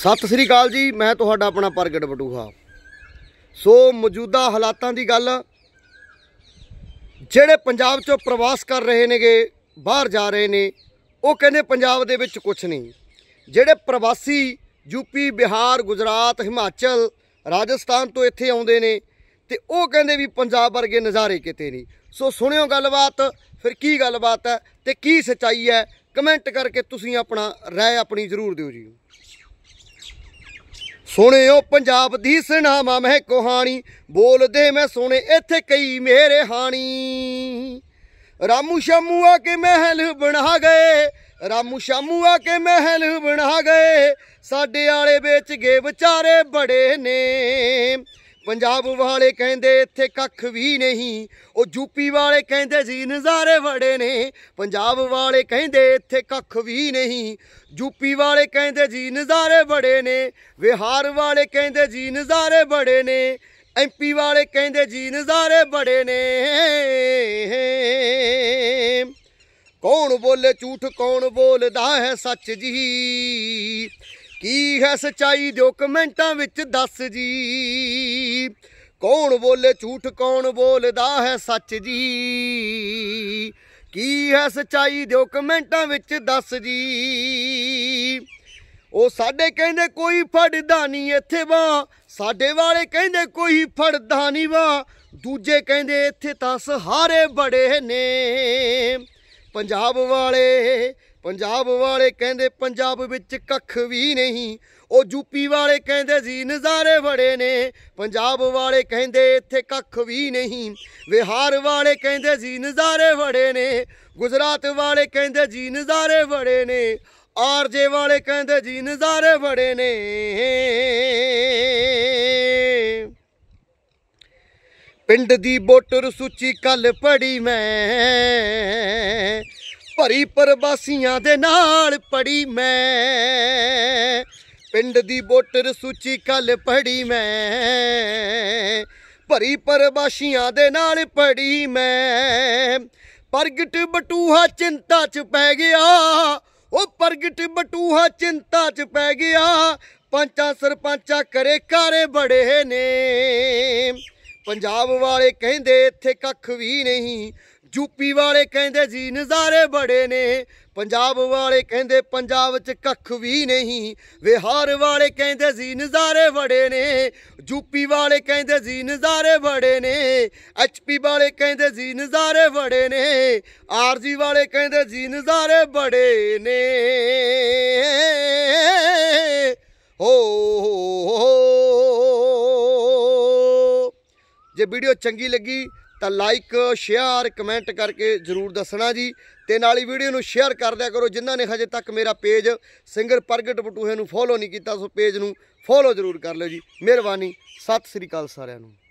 ਸਤਿ ਸ੍ਰੀ ਅਕਾਲ ਜੀ ਮੈਂ ਤੁਹਾਡਾ ਆਪਣਾ ਪ੍ਰਗਟ ਬਟੂਹਾ ਸੋ ਮੌਜੂਦਾ ਹਾਲਾਤਾਂ ਦੀ ਗੱਲ ਜਿਹੜੇ ਪੰਜਾਬ 'ਚੋਂ ਪ੍ਰਵਾਸ ਕਰ ਰਹੇ ਨੇਗੇ ਬਾਹਰ ਜਾ ਰਹੇ ਨੇ ਉਹ ਕਹਿੰਦੇ ਪੰਜਾਬ ਦੇ ਵਿੱਚ ਕੁਝ ਨਹੀਂ ਜਿਹੜੇ ਪ੍ਰਵਾਸੀ ਯੂਪੀ ਬਿਹਾਰ ਗੁਜਰਾਤ ਹਿਮਾਚਲ ਰਾਜਸਥਾਨ ਤੋਂ ਇੱਥੇ ਆਉਂਦੇ ਨੇ ਤੇ ਉਹ ਕਹਿੰਦੇ ਵੀ ਪੰਜਾਬ ਵਰਗੇ ਨਜ਼ਾਰੇ ਕਿਤੇ ਨਹੀਂ ਸੋ ਸੁਣਿਓ ਗੱਲਬਾਤ ਫਿਰ ਕੀ ਗੱਲਬਾਤ ਹੈ ਤੇ ਕੀ ਸਚਾਈ ਹੈ ਕਮੈਂਟ ਕਰਕੇ ਤੁਸੀਂ ਆਪਣਾ ਰਾਏ ਆਪਣੀ ਜ਼ਰੂਰ ਦਿਓ ਜੀ ਸੁਣਿਓ ਪੰਜਾਬ ਦੀ ਸੁਣਾਵਾ ਮੈਂ ਕਹਾਣੀ ਬੋਲਦੇ ਮੈਂ ਸੁਣੇ ਇੱਥੇ ਕਈ ਮੇਰੇ ਹਾਣੀ ਰਾਮੂ ਸ਼ਾਮੂ ਆ ਕੇ ਮਹਿਲ ਬਣਾ ਗਏ ਰਾਮੂ ਸ਼ਾਮੂ ਆ ਕੇ ਮਹਿਲ ਬਣਾ ਗਏ ਸਾਡੇ ਆਲੇ ਵਿੱਚ ਗਏ ਵਿਚਾਰੇ ਬੜੇ ਨੇ ਪੰਜਾਬ ਵਾਲੇ ਕਹਿੰਦੇ ਇੱਥੇ ਕੱਖ ਵੀ ਨਹੀਂ ਉਹ ਯੂਪੀ ਵਾਲੇ ਕਹਿੰਦੇ ਜੀ ਨਜ਼ਾਰੇ ਵੜੇ ਨੇ ਪੰਜਾਬ ਵਾਲੇ ਕਹਿੰਦੇ ਇੱਥੇ ਕੱਖ ਵੀ ਨਹੀਂ ਯੂਪੀ ਵਾਲੇ ਕਹਿੰਦੇ ਜੀ ਨਜ਼ਾਰੇ ਬੜੇ ਨੇ ਵਿਹਾਰ ਵਾਲੇ ਕਹਿੰਦੇ ਜੀ ਨਜ਼ਾਰੇ ਬੜੇ ਨੇ ਐਮਪੀ ਵਾਲੇ ਕਹਿੰਦੇ ਜੀ ਨਜ਼ਾਰੇ ਬੜੇ ਨੇ ਕੌਣ ਬੋਲੇ ਝੂਠ ਕੌਣ ਬੋਲਦਾ ਹੈ ਸੱਚ ਜੀ ਕੀ ਹੈ ਸਚਾਈ ਦਿਓ ਕਮੈਂਟਾਂ ਵਿੱਚ ਦੱਸ ਜੀ ਕੌਣ ਬੋਲੇ ਝੂਠ ਕੌਣ ਬੋਲਦਾ ਹੈ ਸੱਚ ਜੀ ਕੀ ਹੈ ਸਚਾਈ ਦਿਓ ਕਮੈਂਟਾਂ ਵਿੱਚ ਦੱਸ ਜੀ ਉਹ ਸਾਡੇ ਕਹਿੰਦੇ ਕੋਈ ਫੜਦਾ ਨਹੀਂ ਇੱਥੇ ਵਾ ਸਾਡੇ ਵਾਲੇ ਕਹਿੰਦੇ ਕੋਈ ਫੜਦਾ ਨਹੀਂ ਵਾ ਦੂਜੇ ਕਹਿੰਦੇ ਇੱਥੇ ਤਾਂ ਸਹਾਰੇ ਬੜੇ ਨੇ ਪੰਜਾਬ ਵਾਲੇ ਪੰਜਾਬ ਵਾਲੇ ਕਹਿੰਦੇ ਪੰਜਾਬ ਵਿੱਚ ਕੱਖ ਵੀ ਨਹੀਂ ਉਹ ਯੂਪੀ ਵਾਲੇ ਕਹਿੰਦੇ ਜੀ ਨਜ਼ਾਰੇ ਬੜੇ ਨੇ ਪੰਜਾਬ ਵਾਲੇ ਕਹਿੰਦੇ ਇੱਥੇ ਕੱਖ ਵੀ ਨਹੀਂ ਵਿਹਾਰ ਵਾਲੇ ਕਹਿੰਦੇ ਜੀ ਨਜ਼ਾਰੇ ਬੜੇ ਨੇ ਗੁਜਰਾਤ ਵਾਲੇ ਕਹਿੰਦੇ ਜੀ ਨਜ਼ਾਰੇ ਬੜੇ ਨੇ ਆਰਜੇ ਵਾਲੇ ਕਹਿੰਦੇ ਜੀ ਨਜ਼ਾਰੇ ਬੜੇ ਨੇ ਪਿੰਡ ਦੀ ਵੋਟਰ ਸੂਚੀ ਕੱਲ ਪੜੀ ਮੈਂ ਭਰੀ ਪਰਵਾਸੀਆਂ ਦੇ ਨਾਲ ਪੜੀ ਮੈਂ ਪਿੰਡ ਦੀ ਵੋਟਰ ਸੂਚੀ ਕੱਲ ਪੜੀ ਮੈਂ ਭਰੀ ਪਰਵਾਸੀਆਂ ਦੇ ਨਾਲ ਪੜੀ ਮੈਂ ਪ੍ਰਗਟ ਬਟੂਹਾ ਚਿੰਤਾ 'ਚ ਪੈ ਗਿਆ ਉਹ ਪ੍ਰਗਟ ਬਟੂਹਾ ਚਿੰਤਾ 'ਚ ਪੈ ਗਿਆ ਪੰਚਾਂ ਸਰਪੰਚਾਂ ਕਰੇ ਕਾਰੇ ਬੜੇ ਨੇ ਪੰਜਾਬ ਵਾਲੇ ਕਹਿੰਦੇ ਇੱਥੇ ਕੱਖ ਵੀ ਨਹੀਂ ਯੂਪੀ ਵਾਲੇ ਕਹਿੰਦੇ ਜੀ ਨਜ਼ਾਰੇ ਬੜੇ ਨੇ ਪੰਜਾਬ ਵਾਲੇ ਕਹਿੰਦੇ ਪੰਜਾਬ 'ਚ ਕੱਖ ਵੀ ਨਹੀਂ ਵਿਹਾਰ ਵਾਲੇ ਕਹਿੰਦੇ ਜੀ ਨਜ਼ਾਰੇ ਬੜੇ ਨੇ ਯੂਪੀ ਵਾਲੇ ਕਹਿੰਦੇ ਜੀ ਨਜ਼ਾਰੇ ਬੜੇ ਨੇ ਐਚਪੀ ਵਾਲੇ ਕਹਿੰਦੇ ਜੀ ਨਜ਼ਾਰੇ ਬੜੇ ਨੇ ਆਰਜੀ ਵਾਲੇ ਕਹਿੰਦੇ ਜੀ ਨਜ਼ਾਰੇ ਬੜੇ ਨੇ ਜੇ ਵੀਡੀਓ ਚੰਗੀ ਲੱਗੀ ਤਾਂ ਲਾਈਕ ਸ਼ੇਅਰ ਕਮੈਂਟ ਕਰਕੇ ਜ਼ਰੂਰ ਦੱਸਣਾ ਜੀ ਤੇ ਨਾਲ ਹੀ ਵੀਡੀਓ ਨੂੰ ਸ਼ੇਅਰ ਕਰ ਦਿਆ ਕਰੋ ਜਿਨ੍ਹਾਂ ਨੇ ਹਜੇ ਤੱਕ ਮੇਰਾ ਪੇਜ ਸਿੰਗਰ ਪ੍ਰਗਟ ਬਟੂਹੇ ਨੂੰ ਫੋਲੋ ਨਹੀਂ ਕੀਤਾ ਸੋ ਪੇਜ ਨੂੰ ਫੋਲੋ ਜ਼ਰੂਰ ਕਰ ਲਿਓ ਜੀ ਮਿਹਰਬਾਨੀ ਸਤਿ ਸ੍ਰੀ ਅਕਾਲ ਸਾਰਿਆਂ ਨੂੰ